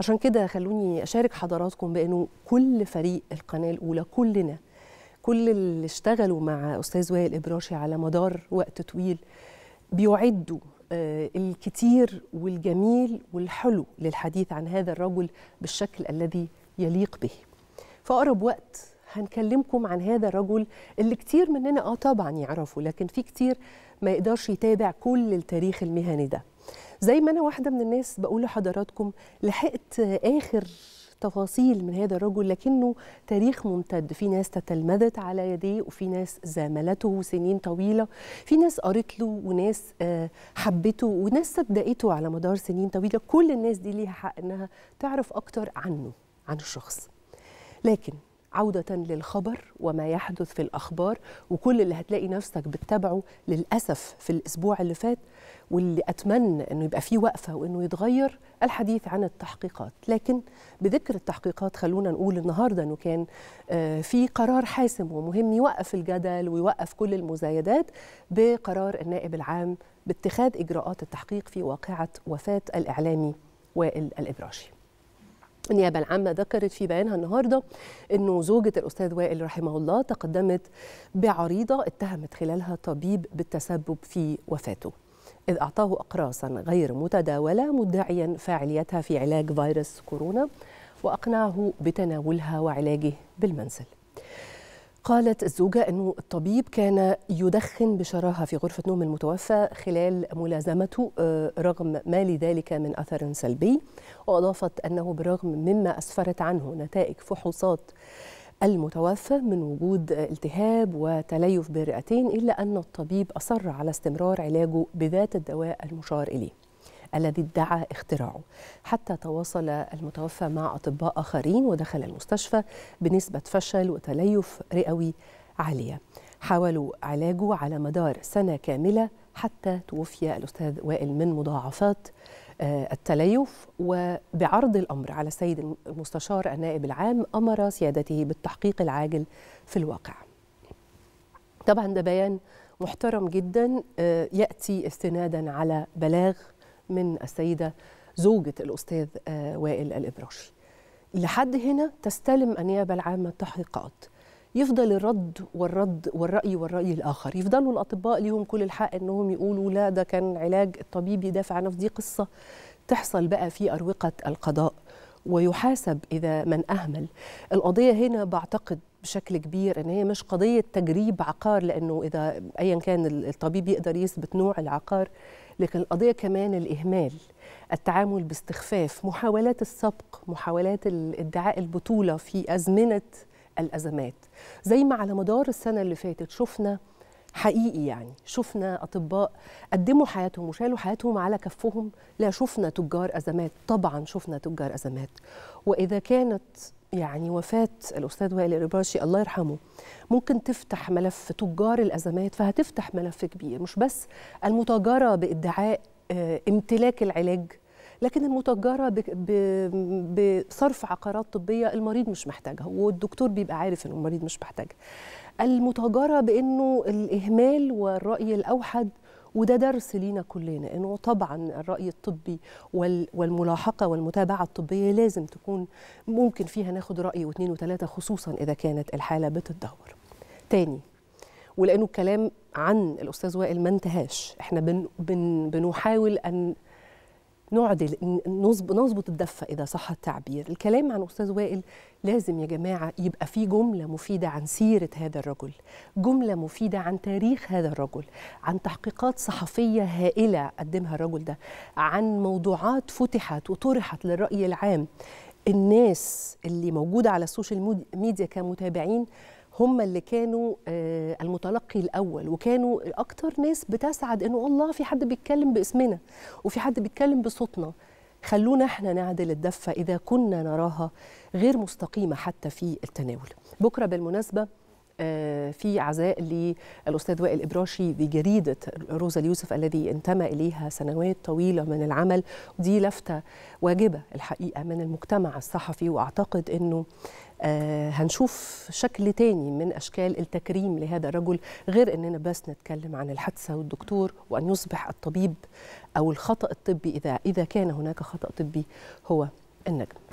عشان كده خلوني أشارك حضراتكم بأنه كل فريق القناة الأولى كلنا كل اللي اشتغلوا مع أستاذ وائل إبراشي على مدار وقت طويل بيعدوا آه، الكتير والجميل والحلو للحديث عن هذا الرجل بالشكل الذي يليق به فأقرب وقت هنكلمكم عن هذا الرجل اللي كتير مننا آه طبعا يعرفه لكن في كتير ما يقدرش يتابع كل التاريخ المهني ده زي ما انا واحده من الناس بقول لحضراتكم لحقت اخر تفاصيل من هذا الرجل لكنه تاريخ ممتد في ناس تتلمذت على يديه وفي ناس زاملته سنين طويلة في ناس قريت له وناس آه، حبته وناس صدقته على مدار سنين طويلة كل الناس دي ليها حق انها تعرف اكتر عنه عن الشخص لكن عودة للخبر وما يحدث في الأخبار وكل اللي هتلاقي نفسك بتتابعه للأسف في الأسبوع اللي فات واللي أتمنى أنه يبقى فيه وقفة وأنه يتغير الحديث عن التحقيقات لكن بذكر التحقيقات خلونا نقول النهاردة أنه كان آه، في قرار حاسم ومهم يوقف الجدل ويوقف كل المزايدات بقرار النائب العام باتخاذ إجراءات التحقيق في واقعة وفاة الإعلامي وائل الإبراشي النيابة العامة ذكرت في بيانها النهاردة أنه زوجة الأستاذ وائل رحمه الله تقدمت بعريضة اتهمت خلالها طبيب بالتسبب في وفاته إذ أعطاه أقراصا غير متداولة مدعيا فاعليتها في علاج فيروس كورونا وأقنعه بتناولها وعلاجه بالمنزل قالت الزوجة أنه الطبيب كان يدخن بشراهة في غرفة نوم المتوفى خلال ملازمته آه، رغم ما لذلك من أثر سلبي وأضافت أنه بالرغم مما أسفرت عنه نتائج فحوصات المتوفى من وجود التهاب وتليف بالرئتين إلا أن الطبيب أصر على استمرار علاجه بذات الدواء المشار إليه الذي ادعى اختراعه حتى تواصل المتوفى مع أطباء آخرين ودخل المستشفى بنسبة فشل وتليف رئوي عالية حاولوا علاجه على مدار سنة كاملة حتى توفي الأستاذ وائل من مضاعفات آه، التليف وبعرض الأمر على السيد المستشار النائب العام أمر سيادته بالتحقيق العاجل في الواقع طبعا ده بيان محترم جدا آه، يأتي استنادا على بلاغ من السيده زوجه الاستاذ آه، وائل الابراشي لحد هنا تستلم النيابه العامه التحقيقات يفضل الرد والرد والرأي والرأي الآخر يفضلوا الأطباء ليهم كل الحق أنهم يقولوا لا ده كان علاج الطبيب يدافع نفس دي قصة تحصل بقى في أروقة القضاء ويحاسب إذا من أهمل القضية هنا بعتقد بشكل كبير ان هي مش قضيه تجريب عقار لانه اذا ايا كان الطبيب يقدر يثبت نوع العقار لكن القضية كمان الإهمال التعامل باستخفاف محاولات السبق محاولات الادعاء البطولة في أزمنة الأزمات زي ما على مدار السنة اللي فاتت شفنا حقيقي يعني شفنا أطباء قدموا حياتهم وشالوا حياتهم على كفهم لا شفنا تجار أزمات طبعا شفنا تجار أزمات وإذا كانت يعني وفاة الأستاذ وائل الرباشي الله يرحمه ممكن تفتح ملف تجار الأزمات فهتفتح ملف كبير مش بس المتاجرة بإدعاء آه، امتلاك العلاج لكن المتجرة بصرف عقارات طبية المريض مش محتاجها والدكتور بيبقى عارف أن المريض مش محتاجها المتجرة بأنه الإهمال والرأي الأوحد وده درس لينا كلنا انه طبعا الراي الطبي والملاحقه والمتابعه الطبيه لازم تكون ممكن فيها ناخد راي واثنين وثلاثه خصوصا اذا كانت الحاله بتتدهور. تاني ولانه الكلام عن الاستاذ وائل ما انتهاش احنا بن بن بنحاول ان نعدل نظبط الدفه اذا صح التعبير الكلام عن استاذ وائل لازم يا جماعه يبقى فيه جمله مفيده عن سيره هذا الرجل جمله مفيده عن تاريخ هذا الرجل عن تحقيقات صحفيه هائله قدمها الرجل ده عن موضوعات فتحت وطرحت للراي العام الناس اللي موجوده على السوشيال ميديا كمتابعين هم اللي كانوا آه، المتلقي الاول وكانوا اكتر ناس بتسعد انه الله في حد بيتكلم باسمنا وفي حد بيتكلم بصوتنا خلونا احنا نعدل الدفه اذا كنا نراها غير مستقيمه حتى في التناول بكره بالمناسبه آه، في عزاء للاستاذ وائل ابراشي بجريده روزا اليوسف الذي انتمى اليها سنوات طويله من العمل دي لفته واجبه الحقيقه من المجتمع الصحفي واعتقد انه آه، هنشوف شكل تاني من أشكال التكريم لهذا الرجل غير أننا بس نتكلم عن الحادثة والدكتور وأن يصبح الطبيب أو الخطأ الطبي إذا, إذا كان هناك خطأ طبي هو النجم